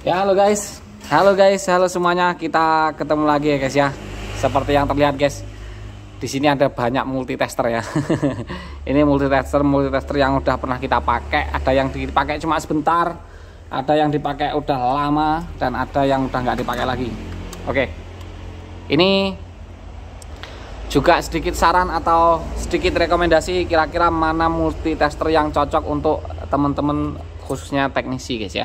Ya halo guys, halo guys, halo semuanya. Kita ketemu lagi ya guys ya. Seperti yang terlihat guys, di sini ada banyak multitester ya. ini multitester, multitester yang udah pernah kita pakai. Ada yang dipakai cuma sebentar, ada yang dipakai udah lama, dan ada yang udah nggak dipakai lagi. Oke, ini juga sedikit saran atau sedikit rekomendasi kira-kira mana multitester yang cocok untuk teman-teman khususnya teknisi guys ya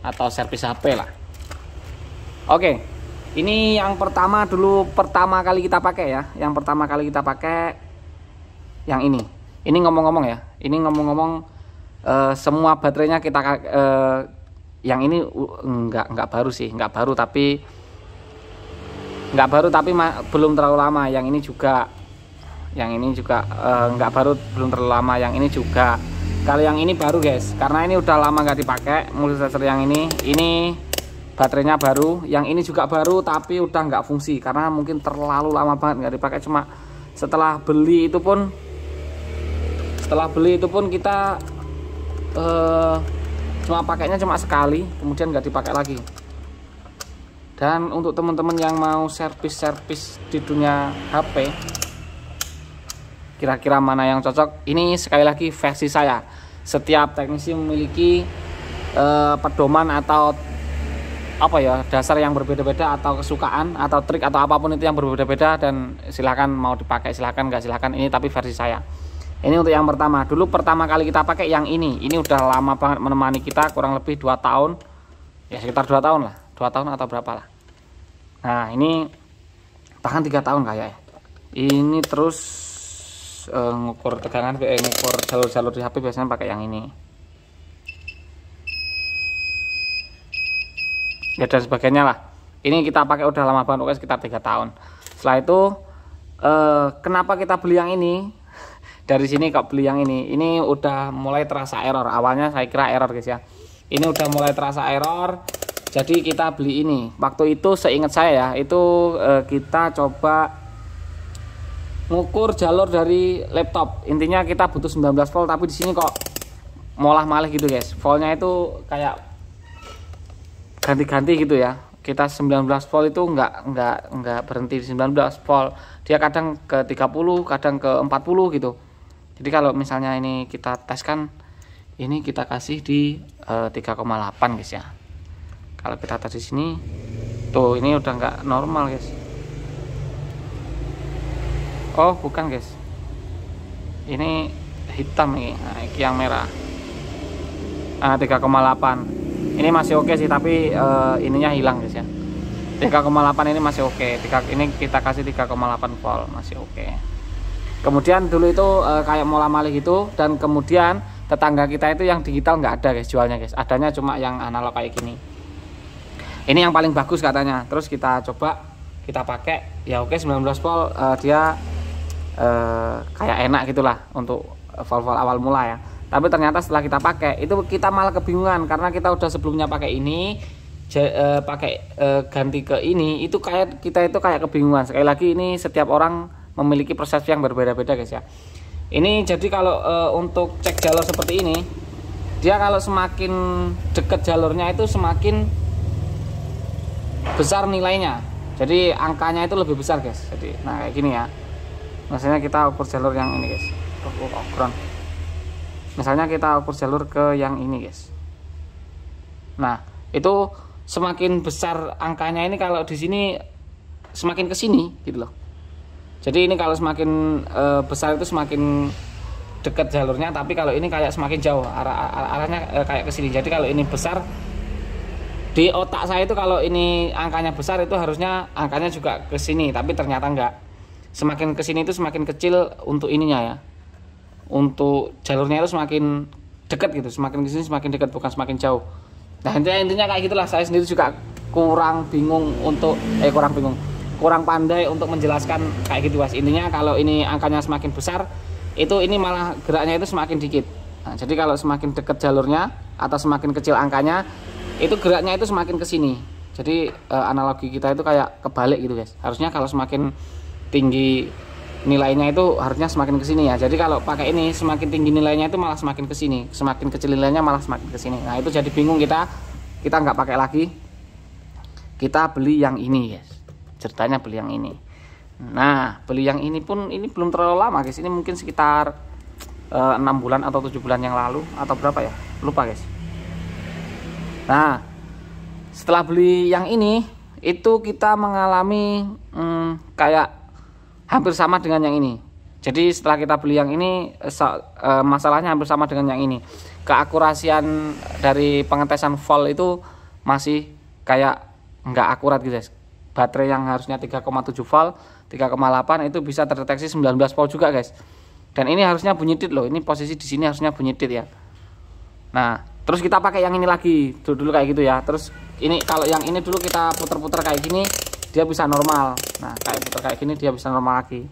atau servis HP lah oke ini yang pertama dulu pertama kali kita pakai ya yang pertama kali kita pakai yang ini ini ngomong-ngomong ya ini ngomong-ngomong eh, semua baterainya kita eh, yang ini enggak uh, enggak baru sih enggak baru tapi enggak baru tapi belum terlalu lama yang ini juga yang ini juga enggak eh, baru belum terlalu lama yang ini juga kalau yang ini baru guys karena ini udah lama nggak dipakai multistaser yang ini ini baterainya baru yang ini juga baru tapi udah nggak fungsi karena mungkin terlalu lama banget nggak dipakai cuma setelah beli itu pun setelah beli itu pun kita eh, cuma pakainya cuma sekali kemudian nggak dipakai lagi dan untuk teman-teman yang mau servis-servis di dunia HP kira-kira mana yang cocok ini sekali lagi versi saya setiap teknisi memiliki eh, pedoman atau apa ya dasar yang berbeda-beda atau kesukaan atau trik atau apapun itu yang berbeda-beda dan silahkan mau dipakai silahkan nggak silahkan ini tapi versi saya ini untuk yang pertama dulu pertama kali kita pakai yang ini ini udah lama banget menemani kita kurang lebih dua tahun ya sekitar dua tahun lah dua tahun atau berapa lah nah ini tahan tiga tahun kayak ya. ini terus uh, ngukur tegangan eh, ngukur jalur-jalur di HP biasanya pakai yang ini ya dan sebagainya lah ini kita pakai udah lama banget oke sekitar tiga tahun setelah itu eh, kenapa kita beli yang ini dari sini kok beli yang ini ini udah mulai terasa error awalnya saya kira error guys ya ini udah mulai terasa error jadi kita beli ini waktu itu seingat saya ya itu eh, kita coba ngukur jalur dari laptop intinya kita butuh 19 volt tapi di sini kok molah malih gitu guys voltnya itu kayak ganti-ganti gitu ya kita 19 volt itu nggak nggak nggak berhenti di 19 volt dia kadang ke 30 kadang ke 40 gitu jadi kalau misalnya ini kita teskan ini kita kasih di e, eh, 3,8 guys ya kalau kita tes di sini tuh ini udah nggak normal guys oh bukan guys ini hitam nih nah, ini yang merah ah, 3,8 ini masih oke okay sih tapi uh, ininya hilang guys ya 3,8 ini masih oke okay. ini kita kasih 3,8 volt masih oke okay. kemudian dulu itu uh, kayak mola malih itu dan kemudian tetangga kita itu yang digital nggak ada guys jualnya guys adanya cuma yang analog kayak gini ini yang paling bagus katanya terus kita coba kita pakai ya oke okay, 19 volt uh, dia uh, kayak enak gitulah untuk valve awal mula ya tapi ternyata setelah kita pakai itu kita malah kebingungan karena kita udah sebelumnya pakai ini je, uh, pakai uh, ganti ke ini itu kayak kita itu kayak kebingungan sekali lagi ini setiap orang memiliki proses yang berbeda-beda guys ya ini jadi kalau e, untuk cek jalur seperti ini dia kalau semakin deket jalurnya itu semakin besar nilainya jadi angkanya itu lebih besar guys jadi nah kayak gini ya misalnya kita ukur jalur yang ini guys ground misalnya kita ukur jalur ke yang ini guys nah itu semakin besar angkanya ini kalau di sini semakin ke sini gitu loh jadi ini kalau semakin e, besar itu semakin dekat jalurnya tapi kalau ini kayak semakin jauh arah, arah arahnya e, kayak ke sini jadi kalau ini besar di otak saya itu kalau ini angkanya besar itu harusnya angkanya juga ke sini tapi ternyata enggak semakin kesini itu semakin kecil untuk ininya ya untuk jalurnya itu semakin dekat gitu semakin kesini semakin dekat bukan semakin jauh nah intinya intinya kayak gitulah saya sendiri juga kurang bingung untuk eh kurang bingung kurang pandai untuk menjelaskan kayak gitu was intinya kalau ini angkanya semakin besar itu ini malah geraknya itu semakin dikit nah, jadi kalau semakin dekat jalurnya atau semakin kecil angkanya itu geraknya itu semakin kesini jadi eh, analogi kita itu kayak kebalik gitu guys harusnya kalau semakin tinggi nilainya itu harusnya semakin ke sini ya. Jadi kalau pakai ini semakin tinggi nilainya itu malah semakin ke sini, semakin kecil nilainya malah semakin ke sini. Nah, itu jadi bingung kita. Kita nggak pakai lagi. Kita beli yang ini, guys. Ceritanya beli yang ini. Nah, beli yang ini pun ini belum terlalu lama, guys. Ini mungkin sekitar eh, enam 6 bulan atau 7 bulan yang lalu atau berapa ya? Lupa, guys. Nah, setelah beli yang ini itu kita mengalami hmm, kayak hampir sama dengan yang ini jadi setelah kita beli yang ini e, masalahnya hampir sama dengan yang ini keakurasian dari pengetesan volt itu masih kayak nggak akurat gitu guys baterai yang harusnya 3,7 volt 3,8 itu bisa terdeteksi 19 volt juga guys dan ini harusnya bunyi dit loh ini posisi di sini harusnya bunyi dit ya nah terus kita pakai yang ini lagi dulu, dulu kayak gitu ya terus ini kalau yang ini dulu kita puter-puter kayak gini dia bisa normal nah kayak putar kayak gini dia bisa normal lagi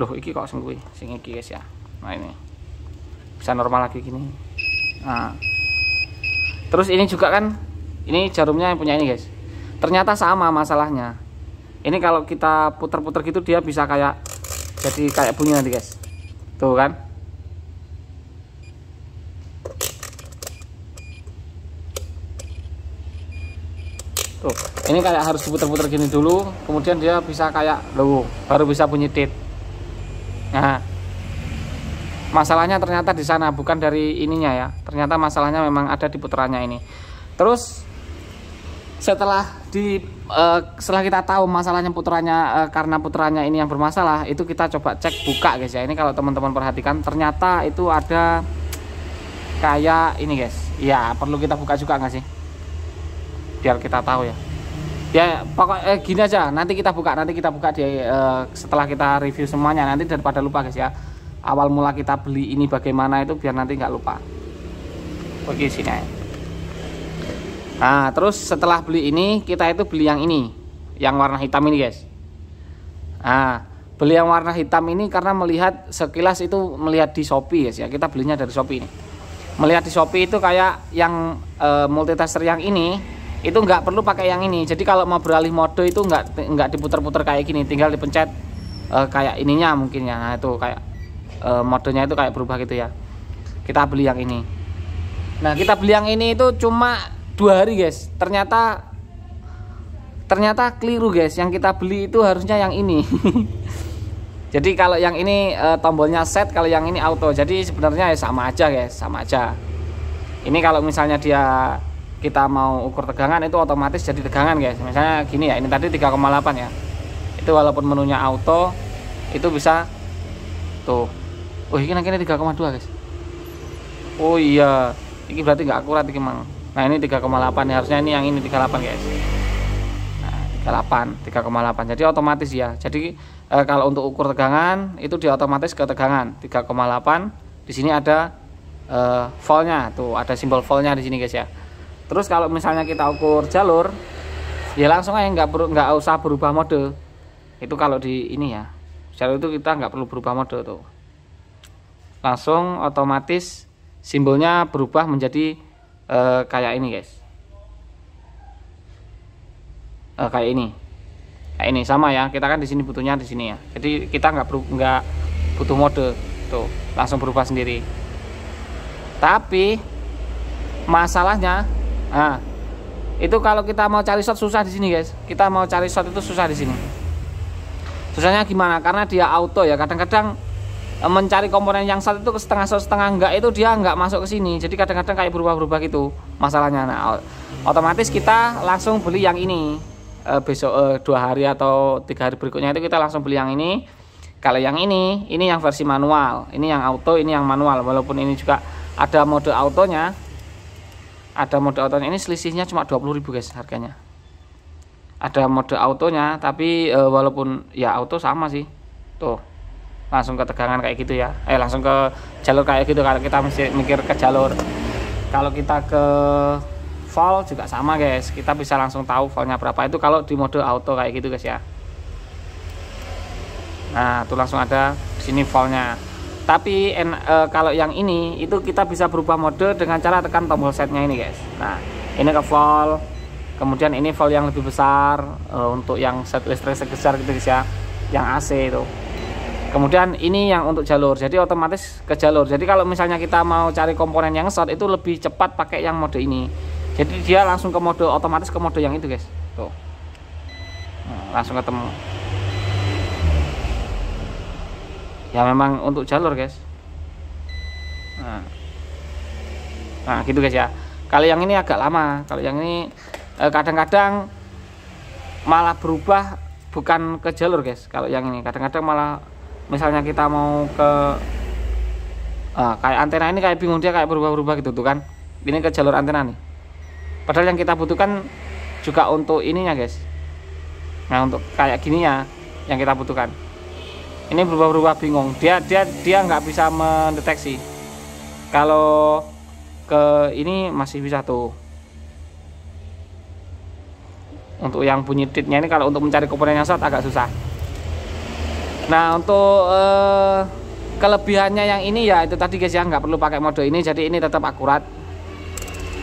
loh iki kok sing sing iki guys ya nah ini bisa normal lagi gini nah terus ini juga kan ini jarumnya yang punya ini guys ternyata sama masalahnya ini kalau kita putar-putar gitu dia bisa kayak jadi kayak bunyi nanti guys tuh kan ini kayak harus diputer-puter gini dulu kemudian dia bisa kayak low baru bisa bunyi dit nah masalahnya ternyata di sana bukan dari ininya ya ternyata masalahnya memang ada di putarannya ini terus setelah di uh, setelah kita tahu masalahnya puterannya uh, karena puterannya ini yang bermasalah itu kita coba cek buka guys ya ini kalau teman-teman perhatikan ternyata itu ada kayak ini guys ya perlu kita buka juga nggak sih biar kita tahu ya ya pokok eh, gini aja nanti kita buka nanti kita buka di eh, setelah kita review semuanya nanti daripada lupa guys ya awal mula kita beli ini bagaimana itu biar nanti nggak lupa oke sini nah terus setelah beli ini kita itu beli yang ini yang warna hitam ini guys nah beli yang warna hitam ini karena melihat sekilas itu melihat di Shopee guys ya kita belinya dari Shopee ini melihat di Shopee itu kayak yang e, eh, multitester yang ini itu nggak perlu pakai yang ini jadi kalau mau beralih mode itu nggak nggak diputer-puter kayak gini tinggal dipencet uh, kayak ininya mungkin ya nah itu kayak uh, modenya itu kayak berubah gitu ya kita beli yang ini nah kita beli yang ini itu cuma dua hari guys ternyata ternyata keliru guys yang kita beli itu harusnya yang ini jadi kalau yang ini e, tombolnya set kalau yang ini auto jadi sebenarnya ya sama aja guys sama aja ini kalau misalnya dia kita mau ukur tegangan itu otomatis jadi tegangan guys misalnya gini ya ini tadi 3,8 ya itu walaupun menunya auto itu bisa tuh oh ini nanti 3,2 guys oh iya ini berarti nggak akurat ini mang nah ini 3,8 ya harusnya ini yang ini 38 guys nah 38 3,8 jadi otomatis ya jadi eh, kalau untuk ukur tegangan itu dia otomatis ke tegangan 3,8 di sini ada eh, voltnya tuh ada simbol voltnya di sini guys ya terus kalau misalnya kita ukur jalur ya langsung aja nggak perlu nggak usah berubah mode itu kalau di ini ya jalur itu kita nggak perlu berubah mode tuh langsung otomatis simbolnya berubah menjadi e, kayak ini guys e, kayak ini kayak ini sama ya kita kan di sini butuhnya di sini ya jadi kita nggak perlu nggak butuh mode tuh langsung berubah sendiri tapi masalahnya Nah, itu kalau kita mau cari shot susah di sini guys. Kita mau cari shot itu susah di sini. Susahnya gimana? Karena dia auto ya. Kadang-kadang e, mencari komponen yang satu itu setengah shot setengah enggak itu dia enggak masuk ke sini. Jadi kadang-kadang kayak berubah-berubah gitu masalahnya. Nah, otomatis kita langsung beli yang ini e, besok e, dua hari atau tiga hari berikutnya itu kita langsung beli yang ini kalau yang ini ini yang versi manual ini yang auto ini yang manual walaupun ini juga ada mode autonya ada mode autonya ini selisihnya cuma ribu guys harganya ada mode autonya tapi e, walaupun ya auto sama sih tuh langsung ke tegangan kayak gitu ya eh langsung ke jalur kayak gitu kalau kita mesti mikir ke jalur kalau kita ke fall juga sama guys kita bisa langsung tahu fallnya berapa itu kalau di mode auto kayak gitu guys ya nah tuh langsung ada sini fallnya tapi en, e, kalau yang ini itu kita bisa berubah mode dengan cara tekan tombol setnya ini guys nah ini ke volt kemudian ini volt yang lebih besar e, untuk yang set listrik sebesar gitu guys ya yang AC itu kemudian ini yang untuk jalur jadi otomatis ke jalur jadi kalau misalnya kita mau cari komponen yang short itu lebih cepat pakai yang mode ini jadi dia langsung ke mode otomatis ke mode yang itu guys tuh nah, langsung ketemu ya memang untuk jalur guys nah, nah gitu guys ya kalau yang ini agak lama kalau yang ini eh, kadang-kadang eh, malah berubah bukan ke jalur guys kalau yang ini kadang-kadang malah misalnya kita mau ke eh, kayak antena ini kayak bingung dia kayak berubah-berubah gitu tuh kan ini ke jalur antena nih padahal yang kita butuhkan juga untuk ininya guys nah untuk kayak gini ya yang kita butuhkan ini berubah-ubah bingung dia dia dia nggak bisa mendeteksi kalau ke ini masih bisa tuh untuk yang bunyi titnya ini kalau untuk mencari komponen yang saat agak susah nah untuk eh, kelebihannya yang ini ya itu tadi guys ya nggak perlu pakai mode ini jadi ini tetap akurat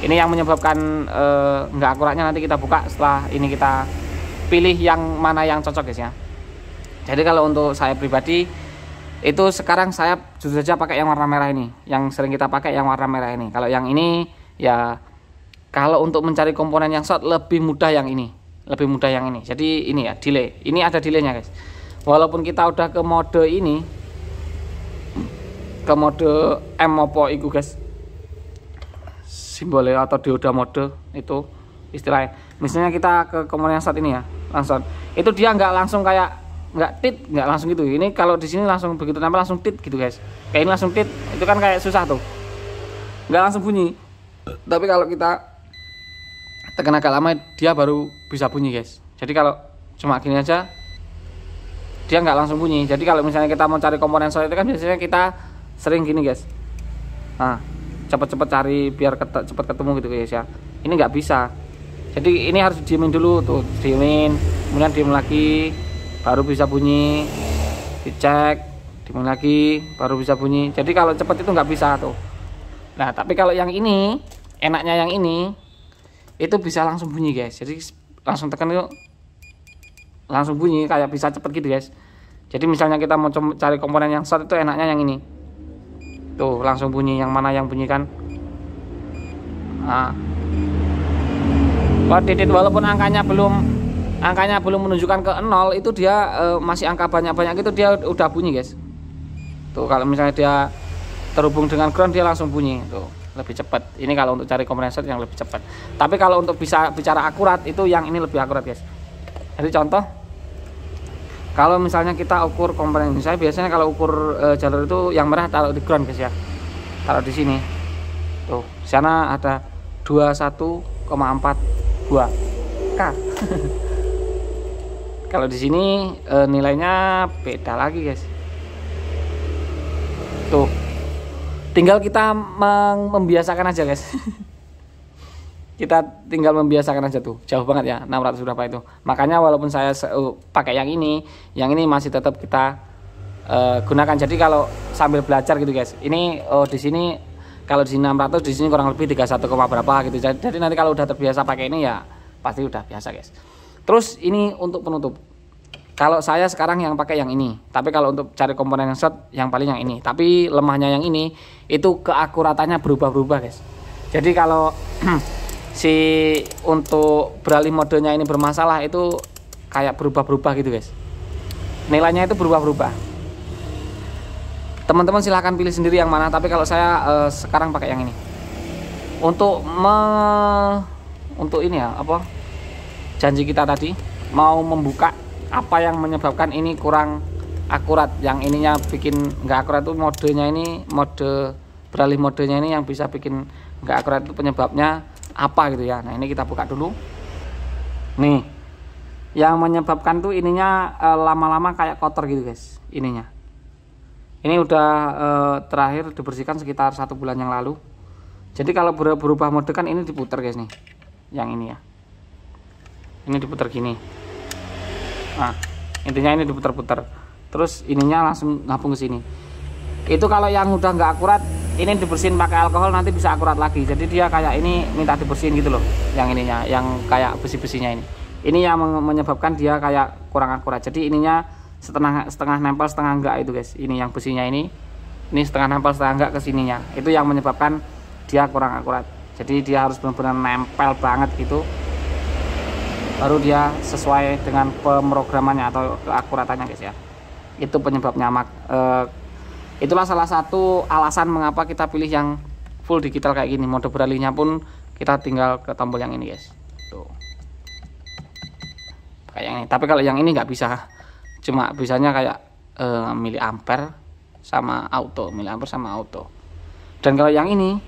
ini yang menyebabkan eh, nggak akuratnya nanti kita buka setelah ini kita pilih yang mana yang cocok guys ya jadi kalau untuk saya pribadi itu sekarang saya jujur saja pakai yang warna merah ini yang sering kita pakai yang warna merah ini kalau yang ini ya kalau untuk mencari komponen yang short lebih mudah yang ini lebih mudah yang ini jadi ini ya delay ini ada delaynya guys walaupun kita udah ke mode ini ke mode M apa itu guys simbolnya atau dioda mode itu istilahnya misalnya kita ke komponen yang short ini ya langsung itu dia nggak langsung kayak nggak tit nggak langsung gitu ini kalau di sini langsung begitu nampak langsung tit gitu guys kayak ini langsung tit itu kan kayak susah tuh nggak langsung bunyi tapi kalau kita tekan agak lama dia baru bisa bunyi guys jadi kalau cuma gini aja dia nggak langsung bunyi jadi kalau misalnya kita mau cari komponen soal itu kan biasanya kita sering gini guys nah cepet-cepet cari biar cepet ketemu gitu guys ya ini nggak bisa jadi ini harus diemin dulu tuh diemin kemudian diem lagi baru bisa bunyi dicek dimulai lagi baru bisa bunyi jadi kalau cepat itu nggak bisa tuh nah tapi kalau yang ini enaknya yang ini itu bisa langsung bunyi guys jadi langsung tekan itu langsung bunyi kayak bisa cepet gitu guys jadi misalnya kita mau cari komponen yang short itu enaknya yang ini tuh langsung bunyi yang mana yang bunyikan nah Wah, didit walaupun angkanya belum angkanya belum menunjukkan ke nol itu dia e, masih angka banyak-banyak itu dia udah bunyi guys tuh kalau misalnya dia terhubung dengan ground dia langsung bunyi tuh lebih cepat ini kalau untuk cari kompresor yang lebih cepat tapi kalau untuk bisa bicara akurat itu yang ini lebih akurat guys jadi contoh kalau misalnya kita ukur komponen saya biasanya kalau ukur e, jalur itu yang merah taruh di ground guys ya taruh di sini tuh sana ada 21,42 K kalau di sini e, nilainya beda lagi guys tuh tinggal kita membiasakan aja guys kita tinggal membiasakan aja tuh jauh banget ya 600 berapa itu makanya walaupun saya uh, pakai yang ini yang ini masih tetap kita uh, gunakan jadi kalau sambil belajar gitu guys ini oh di sini kalau di 600 di sini kurang lebih 31, berapa gitu jadi nanti kalau udah terbiasa pakai ini ya pasti udah biasa guys Terus ini untuk penutup. Kalau saya sekarang yang pakai yang ini, tapi kalau untuk cari komponen yang short yang paling yang ini. Tapi lemahnya yang ini itu keakuratannya berubah-berubah, guys. Jadi kalau si untuk beralih modenya ini bermasalah itu kayak berubah-berubah gitu, guys. Nilainya itu berubah-berubah. Teman-teman silahkan pilih sendiri yang mana, tapi kalau saya eh, sekarang pakai yang ini. Untuk me untuk ini ya, apa? janji kita tadi mau membuka apa yang menyebabkan ini kurang akurat yang ininya bikin nggak akurat itu modenya ini mode beralih modenya ini yang bisa bikin nggak akurat itu penyebabnya apa gitu ya nah ini kita buka dulu nih yang menyebabkan tuh ininya eh, lama-lama e, kayak kotor gitu guys ininya ini udah e, terakhir dibersihkan sekitar satu bulan yang lalu jadi kalau berubah mode kan ini diputar guys nih yang ini ya ini diputar gini nah intinya ini diputar-putar terus ininya langsung ngapung ke sini itu kalau yang udah nggak akurat ini dibersihin pakai alkohol nanti bisa akurat lagi jadi dia kayak ini minta dibersihin gitu loh yang ininya yang kayak besi-besinya ini ini yang menyebabkan dia kayak kurang akurat jadi ininya setengah setengah nempel setengah enggak itu guys ini yang besinya ini ini setengah nempel setengah enggak ke sininya itu yang menyebabkan dia kurang akurat jadi dia harus benar-benar nempel banget gitu baru dia sesuai dengan pemrogramannya atau keakuratannya guys ya itu penyebabnya mak uh, itulah salah satu alasan mengapa kita pilih yang full digital kayak gini mode beralihnya pun kita tinggal ke tombol yang ini guys tuh kayak yang ini tapi kalau yang ini nggak bisa cuma bisanya kayak uh, eh, mili ampere sama auto mili ampere sama auto dan kalau yang ini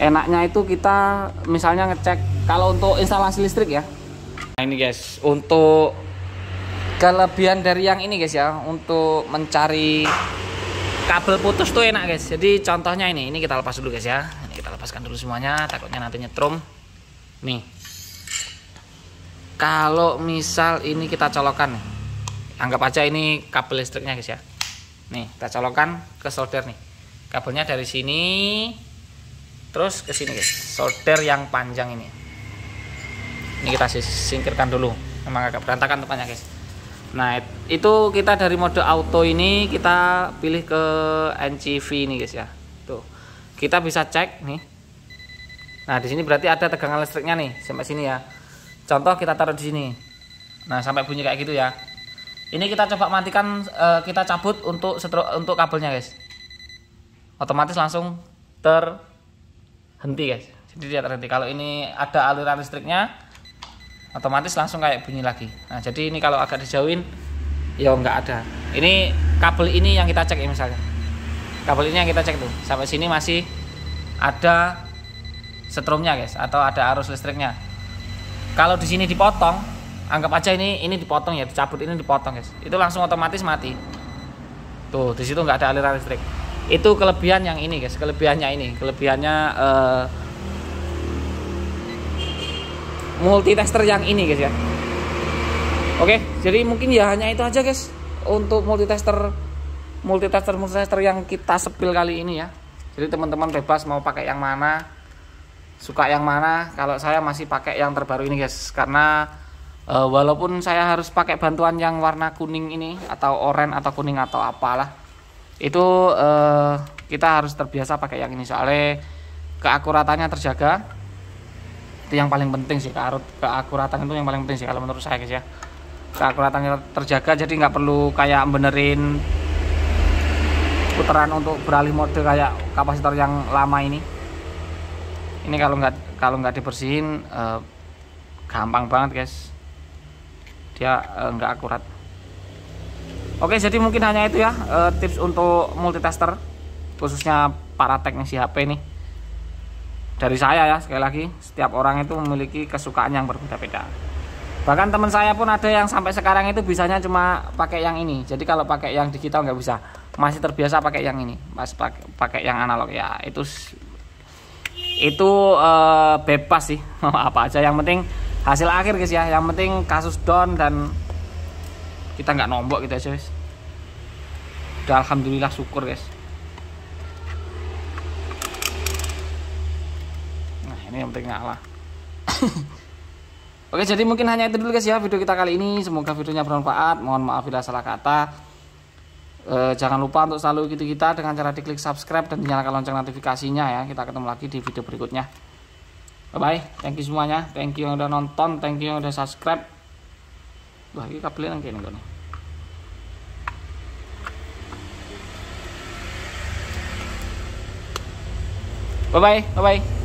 enaknya itu kita misalnya ngecek kalau untuk instalasi listrik ya nah ini guys untuk kelebihan dari yang ini guys ya untuk mencari kabel putus tuh enak guys jadi contohnya ini ini kita lepas dulu guys ya ini kita lepaskan dulu semuanya takutnya nanti nyetrum nih kalau misal ini kita colokan anggap aja ini kabel listriknya guys ya nih kita colokan ke solder nih kabelnya dari sini terus ke sini guys solder yang panjang ini ini kita singkirkan dulu memang agak berantakan tempatnya guys nah itu kita dari mode auto ini kita pilih ke NCV ini guys ya tuh kita bisa cek nih nah di sini berarti ada tegangan listriknya nih sampai sini ya contoh kita taruh di sini nah sampai bunyi kayak gitu ya ini kita coba matikan eh, kita cabut untuk untuk kabelnya guys otomatis langsung terhenti guys jadi dia terhenti kalau ini ada aliran listriknya otomatis langsung kayak bunyi lagi nah jadi ini kalau agak dijauhin ya nggak ada ini kabel ini yang kita cek ya misalnya kabel ini yang kita cek tuh sampai sini masih ada setrumnya guys atau ada arus listriknya kalau di sini dipotong anggap aja ini ini dipotong ya dicabut ini dipotong guys itu langsung otomatis mati tuh di situ nggak ada aliran listrik itu kelebihan yang ini guys kelebihannya ini kelebihannya eh, multitester yang ini guys ya oke jadi mungkin ya hanya itu aja guys untuk multitester multitester multitester yang kita sepil kali ini ya jadi teman-teman bebas mau pakai yang mana suka yang mana kalau saya masih pakai yang terbaru ini guys karena e, walaupun saya harus pakai bantuan yang warna kuning ini atau oranye atau kuning atau apalah itu e, kita harus terbiasa pakai yang ini soalnya keakuratannya terjaga itu yang paling penting sih keakuratan itu yang paling penting sih kalau menurut saya guys ya keakuratannya terjaga jadi nggak perlu kayak benerin putaran untuk beralih mode kayak kapasitor yang lama ini ini kalau nggak kalau nggak dibersihin eh, gampang banget guys dia eh, nggak akurat oke jadi mungkin hanya itu ya eh, tips untuk multitester khususnya para teknisi HP nih dari saya ya sekali lagi setiap orang itu memiliki kesukaan yang berbeda-beda bahkan teman saya pun ada yang sampai sekarang itu bisanya cuma pakai yang ini jadi kalau pakai yang digital nggak bisa masih terbiasa pakai yang ini mas pakai pakai yang analog ya itu itu uh, bebas sih apa aja yang penting hasil akhir guys ya yang penting kasus down dan kita nggak nombok gitu ya guys udah alhamdulillah syukur guys ini yang penting ngalah Oke jadi mungkin hanya itu dulu guys ya video kita kali ini Semoga videonya bermanfaat Mohon maaf bila salah kata e, Jangan lupa untuk selalu ikuti kita Dengan cara diklik subscribe dan nyalakan lonceng notifikasinya ya Kita ketemu lagi di video berikutnya Bye bye Thank you semuanya Thank you yang udah nonton Thank you yang udah subscribe Wah ini kabelnya kayak ini Bye bye, bye bye.